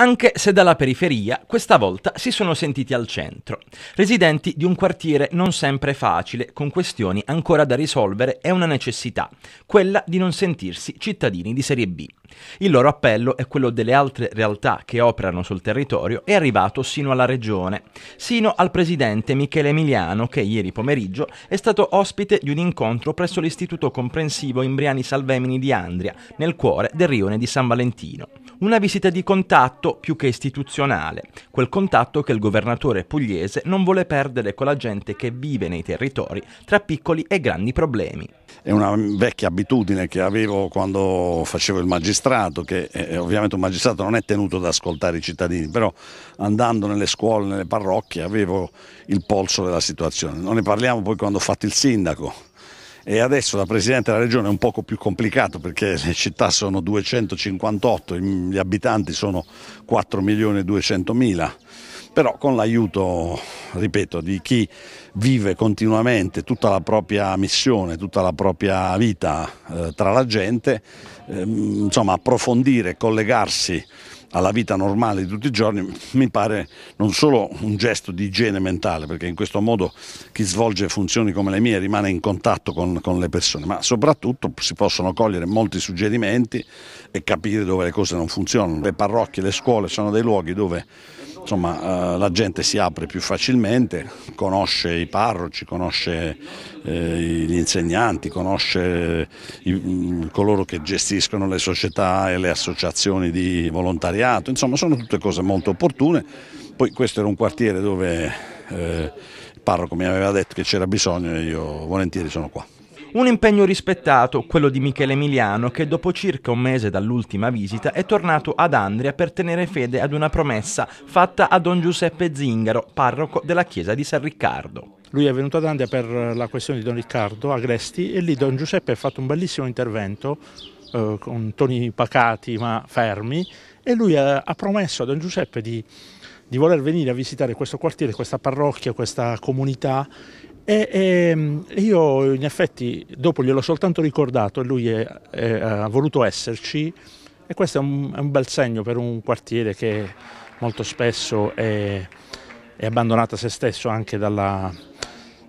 anche se dalla periferia questa volta si sono sentiti al centro, residenti di un quartiere non sempre facile, con questioni ancora da risolvere e una necessità, quella di non sentirsi cittadini di serie B. Il loro appello e quello delle altre realtà che operano sul territorio è arrivato sino alla regione, sino al presidente Michele Emiliano che ieri pomeriggio è stato ospite di un incontro presso l'istituto comprensivo Imbriani Salvemini di Andria, nel cuore del rione di San Valentino una visita di contatto più che istituzionale, quel contatto che il governatore pugliese non vuole perdere con la gente che vive nei territori tra piccoli e grandi problemi. È una vecchia abitudine che avevo quando facevo il magistrato, che eh, eh, ovviamente un magistrato non è tenuto ad ascoltare i cittadini, però andando nelle scuole, nelle parrocchie avevo il polso della situazione. Non ne parliamo poi quando ho fatto il sindaco e adesso da Presidente della Regione è un poco più complicato perché le città sono 258, gli abitanti sono 4 milioni e 200 mila, però con l'aiuto ripeto, di chi vive continuamente tutta la propria missione, tutta la propria vita eh, tra la gente, eh, insomma approfondire, collegarsi alla vita normale di tutti i giorni mi pare non solo un gesto di igiene mentale, perché in questo modo chi svolge funzioni come le mie rimane in contatto con, con, le persone, ma soprattutto si possono cogliere molti suggerimenti e capire dove le cose non funzionano. Le parrocchie, le scuole sono dei luoghi dove Insomma, eh, la gente si apre più facilmente, conosce i parroci, conosce eh, gli insegnanti, conosce mm, coloro che gestiscono le società e le associazioni di volontariato, insomma sono tutte cose molto opportune. Poi questo era un quartiere dove eh, il parroco mi aveva detto che c'era bisogno e io volentieri sono qua. Un impegno rispettato, quello di Michele Emiliano, che dopo circa un mese dall'ultima visita è tornato ad Andria per tenere fede ad una promessa fatta a Don Giuseppe Zingaro, parroco della chiesa di San Riccardo. Lui è venuto ad Andria per la questione di Don Riccardo Agresti e lì Don Giuseppe ha fatto un bellissimo intervento eh, con toni pacati ma fermi e lui ha, ha promesso a Don Giuseppe di, di voler venire a visitare questo quartiere, questa parrocchia, questa comunità e, e, ehm, io in effetti dopo gliel'ho soltanto ricordato e lui è, è, ha voluto esserci e questo è un, è un, bel segno per un quartiere che molto spesso è, abbandonato a se stesso anche dalla,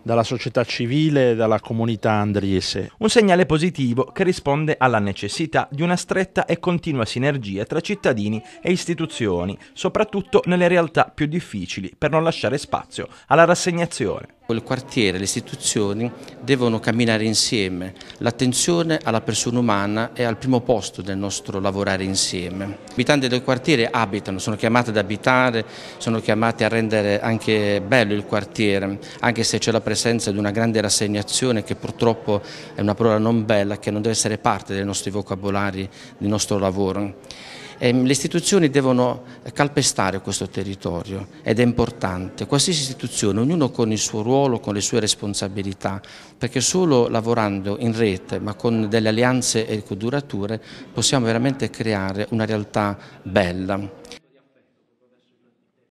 dalla società civile e dalla comunità andriese. Un segnale positivo che risponde alla necessità di una stretta e continua sinergia tra cittadini e istituzioni, soprattutto nelle realtà più difficili, per non lasciare spazio alla rassegnazione. Il quartiere, le istituzioni devono camminare insieme. L'attenzione alla persona umana è al primo posto del nostro lavorare insieme. Gli abitanti del quartiere abitano, sono chiamati ad abitare, sono chiamati a rendere anche bello il quartiere, anche se c'è la presenza di una grande rassegnazione che purtroppo è una parola non bella, che non deve essere parte dei nostri vocabolari, del nostro lavoro. Ehm, le istituzioni devono calpestare questo territorio ed è importante, qualsiasi istituzione, ognuno con il suo ruolo, con le sue responsabilità, perché solo lavorando in rete ma con delle alleanze durature possiamo veramente creare una realtà bella.